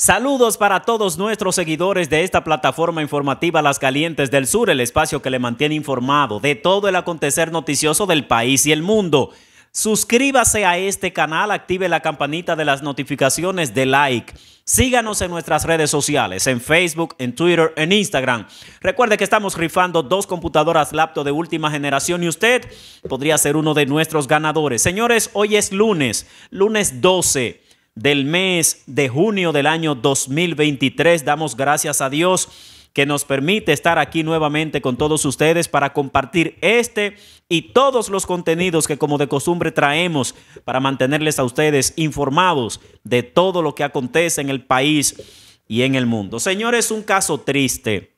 Saludos para todos nuestros seguidores de esta plataforma informativa Las Calientes del Sur, el espacio que le mantiene informado de todo el acontecer noticioso del país y el mundo. Suscríbase a este canal, active la campanita de las notificaciones de like. Síganos en nuestras redes sociales, en Facebook, en Twitter, en Instagram. Recuerde que estamos rifando dos computadoras laptop de última generación y usted podría ser uno de nuestros ganadores. Señores, hoy es lunes, lunes 12 del mes de junio del año 2023. Damos gracias a Dios que nos permite estar aquí nuevamente con todos ustedes para compartir este y todos los contenidos que como de costumbre traemos para mantenerles a ustedes informados de todo lo que acontece en el país y en el mundo. Señores, un caso triste,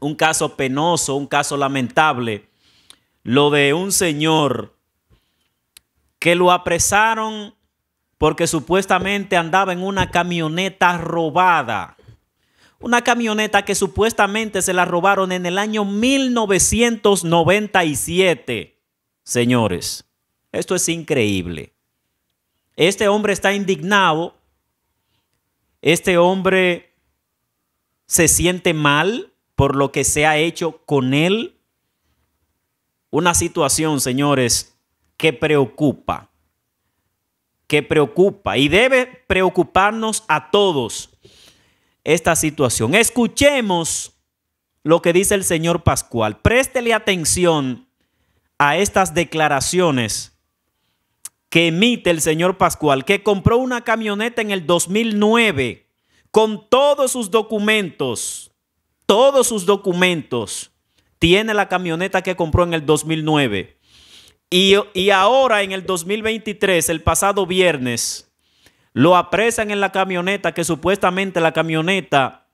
un caso penoso, un caso lamentable, lo de un señor que lo apresaron porque supuestamente andaba en una camioneta robada. Una camioneta que supuestamente se la robaron en el año 1997. Señores, esto es increíble. Este hombre está indignado. Este hombre se siente mal por lo que se ha hecho con él. Una situación, señores, que preocupa que preocupa y debe preocuparnos a todos esta situación. Escuchemos lo que dice el señor Pascual. Préstele atención a estas declaraciones que emite el señor Pascual, que compró una camioneta en el 2009 con todos sus documentos, todos sus documentos. Tiene la camioneta que compró en el 2009 y, ahora en el 2023, el pasado viernes, lo apresan en la camioneta, que supuestamente la camioneta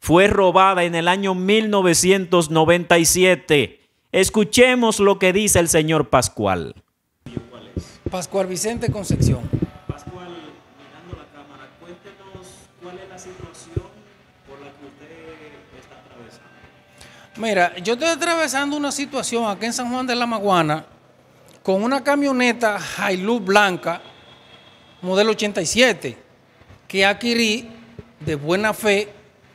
fue robada en el año 1997. Escuchemos lo que dice el señor Pascual. Pascual Vicente Concepción. Mira, yo estoy atravesando una situación aquí en San Juan de la Maguana con una camioneta Hilux blanca, modelo 87, que adquirí de buena fe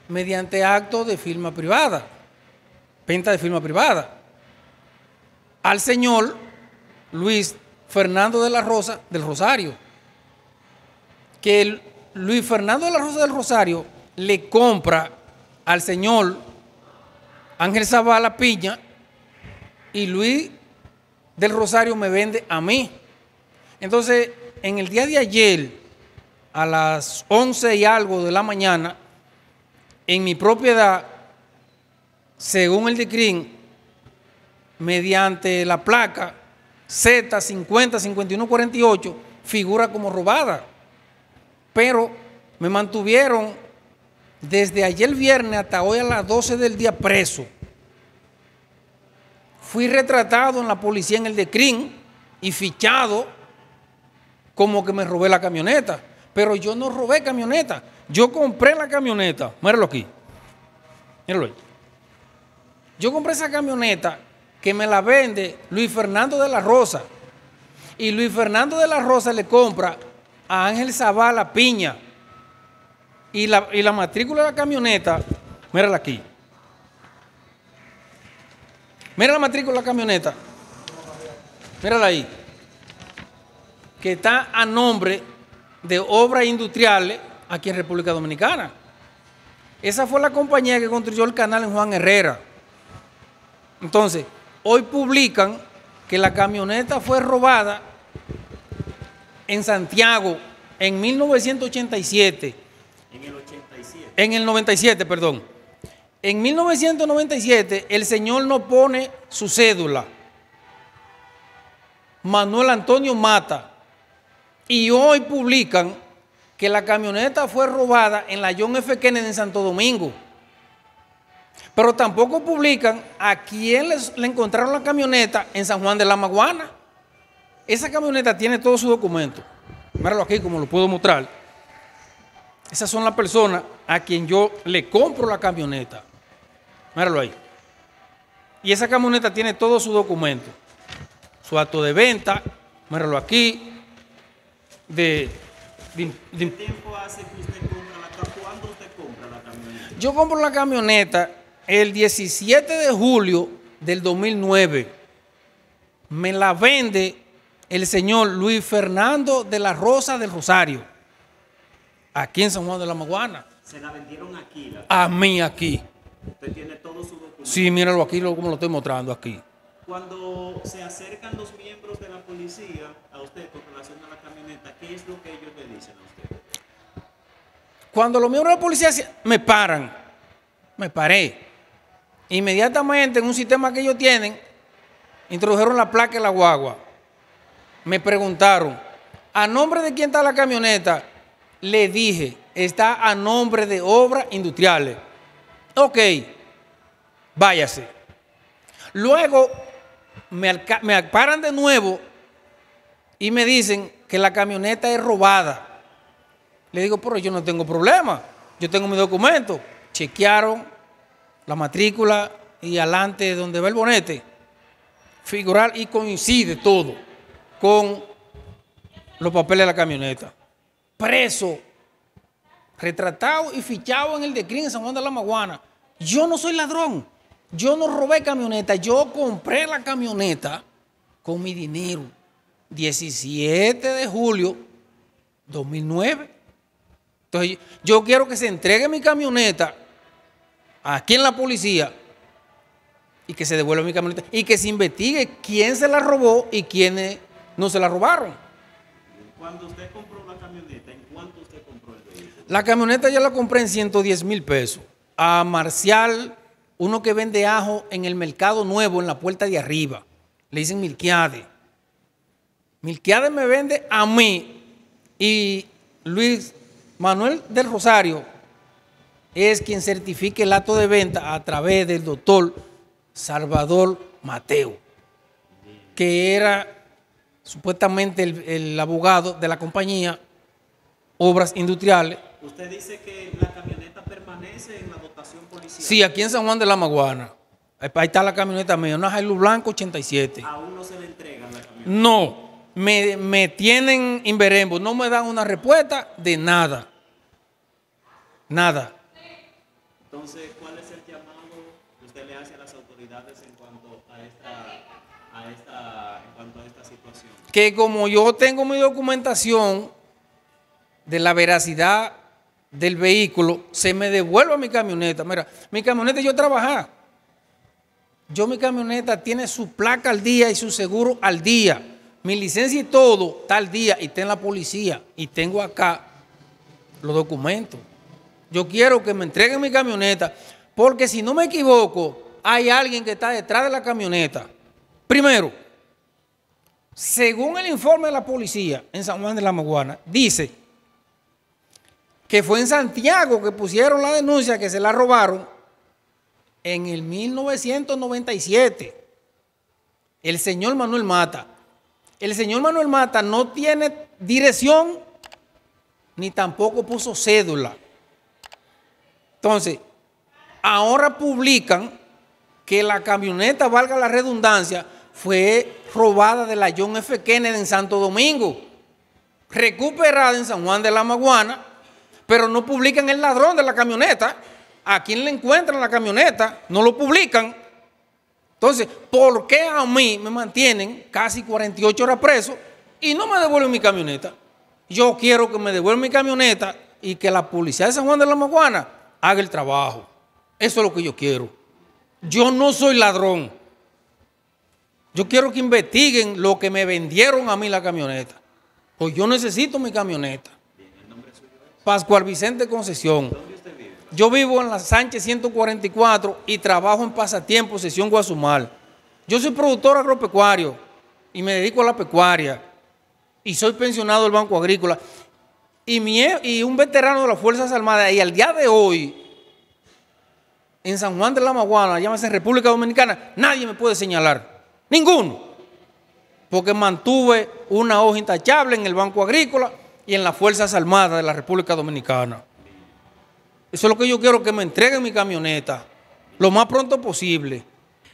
mediante acto de firma privada, venta de firma privada, al señor Luis Fernando de la Rosa del Rosario, que Luis Fernando de la Rosa del Rosario le compra al señor Ángel Zavala Piña y Luis del Rosario me vende a mí. Entonces, en el día de ayer, a las 11 y algo de la mañana, en mi propiedad, según el DICRIN, mediante la placa z 505148 figura como robada. Pero me mantuvieron desde ayer viernes hasta hoy a las 12 del día preso. Fui retratado en la policía en el de Crin y fichado como que me robé la camioneta. Pero yo no robé camioneta, yo compré la camioneta. Míralo aquí. Míralo ahí. Yo compré esa camioneta que me la vende Luis Fernando de la Rosa. Y Luis Fernando de la Rosa le compra a Ángel Zavala Piña y la, matrícula de la camioneta, mírala aquí. Mira la matrícula de la camioneta. Mírala ahí. Que está a nombre de obras industriales aquí en República Dominicana. Esa fue la compañía que construyó el canal en Juan Herrera. Entonces, hoy publican que la camioneta fue robada en Santiago en 1987 en el 97, perdón. En 1997 el señor no pone su cédula. Manuel Antonio Mata. Y hoy publican que la camioneta fue robada en la John F. Kennedy en Santo Domingo. Pero tampoco publican a quién le encontraron la camioneta en San Juan de la Maguana. Esa camioneta tiene todos sus documentos. Míralo aquí como lo puedo mostrar. Esas son las personas a quien yo le compro la camioneta. Máralo ahí. Y esa camioneta tiene todo su documento. Su acto de venta, Máralo aquí. De, tiempo hace que usted compra la, ¿Cuándo usted compra la camioneta? Yo compro la camioneta el 17 de julio del 2009. Me la vende el señor Luis Fernando de la Rosa del Rosario, aquí en San Juan de la Maguana. Se la vendieron aquí. a mí aquí. Usted tiene todo su documento. Sí, míralo aquí, lo, como lo estoy mostrando aquí. Cuando se acercan los miembros de la policía a usted con relación a la camioneta, ¿qué es lo que ellos le dicen a usted? Cuando los miembros de la policía me paran, me paré. Inmediatamente en un sistema que ellos tienen, introdujeron la placa en la guagua. Me preguntaron, ¿a nombre de quién está la camioneta? Le dije, está a nombre de obras industriales. Ok, váyase. Luego me, paran de nuevo y me dicen que la camioneta es robada. Le digo, pero yo no tengo problema, yo tengo mi documento. Chequearon la matrícula y adelante donde va el bonete, figurar y coincide todo con los papeles de la camioneta preso, retratado y fichado en el decrín en San Juan de la Maguana. Yo no soy ladrón. Yo no robé camioneta. Yo compré la camioneta con mi dinero. 17 de julio 2009. Entonces, yo quiero que se entregue mi camioneta aquí en la policía y que se devuelva mi camioneta y que se investigue quién se la robó y quiénes no se la robaron. Cuando usted compró la camioneta, la camioneta ya la compré en 110 mil pesos. A Marcial, uno que vende ajo en el mercado nuevo, en la puerta de arriba. Le dicen Milquiade. Milquiade me vende a mí y Luis Manuel del Rosario es quien certifique el acto de venta a través del doctor Salvador Mateo, que era supuestamente el abogado de la compañía Obras Industriales Usted dice que la camioneta permanece en la dotación policial. Sí, aquí en San Juan de la Maguana. Eh, ahí está la camioneta mía, una Hilux Blanco 87. ¿Aún no se le entrega la camioneta? No, me, me tienen en no me dan una respuesta de nada. Nada. Entonces, ¿cuál es el llamado que usted le hace a las autoridades en cuanto a esta, a esta, en cuanto a esta situación? Que como yo tengo mi documentación de la veracidad del vehículo se me devuelva mi camioneta. Mira, mi camioneta yo trabajaba. Yo mi camioneta tiene su placa al día y su seguro al día. Mi licencia y todo está al día y está en la policía y tengo acá los documentos. Yo quiero que me entreguen mi camioneta porque si no me equivoco, hay alguien que está detrás de la camioneta. Primero, según el informe de la policía en San Juan de la Maguana, dice que fue en Santiago que pusieron la denuncia que se la robaron en el 1997. El señor Manuel Mata. El señor Manuel Mata no tiene dirección ni tampoco puso cédula. Entonces, ahora publican que la camioneta, valga la redundancia, fue robada de la John F. Kennedy en Santo Domingo, recuperada en San Juan de la Maguana pero no publican el ladrón de la camioneta. ¿A quién le encuentran la camioneta? No lo publican. Entonces, ¿por qué a mí me mantienen casi 48 horas preso y no me devuelven mi camioneta? Yo quiero que me devuelvan mi camioneta y que la policía de San Juan de la Maguana haga el trabajo. Eso es lo que yo quiero. Yo no soy ladrón. Yo quiero que investiguen lo que me vendieron a mí la camioneta. Pues yo necesito mi camioneta. Pascual Vicente Concesión. Yo vivo en la Sánchez 144 y trabajo en Pasatiempo, Sesión Guasumal. Yo soy productor agropecuario y me dedico a la pecuaria. Y soy pensionado del Banco Agrícola. Y, mi, e, y un veterano de las Fuerzas Armadas. Y al día de hoy, en San Juan de la Maguana, llámese República Dominicana, nadie me puede señalar. Ninguno. Porque mantuve una hoja intachable en el Banco Agrícola y en las Fuerzas Armadas de la República Dominicana. Eso es lo que yo quiero que me entreguen mi camioneta lo más pronto posible.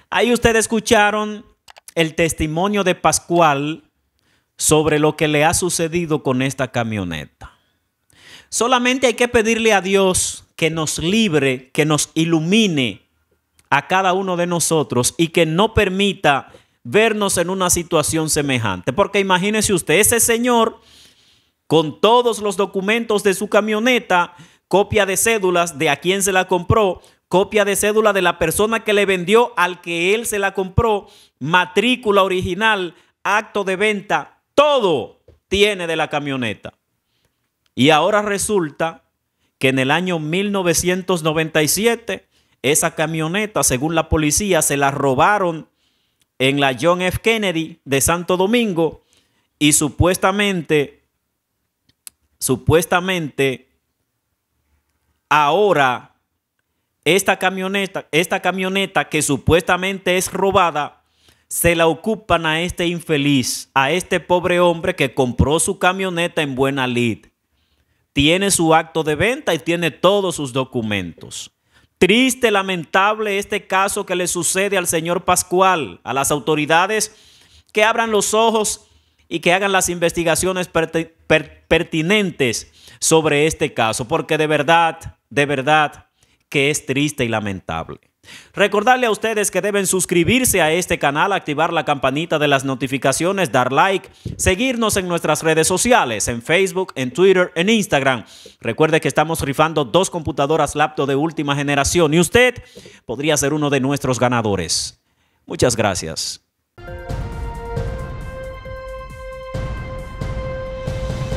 Ahí ustedes escucharon el testimonio de Pascual sobre lo que le ha sucedido con esta camioneta. Solamente hay que pedirle a Dios que nos libre, que nos ilumine a cada uno de nosotros y que no permita vernos en una situación semejante. Porque imagínese usted, ese señor con todos los documentos de su camioneta, copia de cédulas de a quien se la compró, copia de cédula de la persona que le vendió al que él se la compró, matrícula original, acto de venta, todo tiene de la camioneta. Y ahora resulta que en el año 1997 esa camioneta, según la policía, se la robaron en la John F. Kennedy de Santo Domingo y supuestamente supuestamente ahora esta camioneta, esta camioneta que supuestamente es robada, se la ocupan a este infeliz, a este pobre hombre que compró su camioneta en buena lid. Tiene su acto de venta y tiene todos sus documentos. Triste, lamentable este caso que le sucede al señor Pascual, a las autoridades que abran los ojos y que hagan las investigaciones pertinentes sobre este caso, porque de verdad, de verdad que es triste y lamentable. Recordarle a ustedes que deben suscribirse a este canal, activar la campanita de las notificaciones, dar like, seguirnos en nuestras redes sociales, en Facebook, en Twitter, en Instagram. Recuerde que estamos rifando dos computadoras laptop de última generación y usted podría ser uno de nuestros ganadores. Muchas gracias.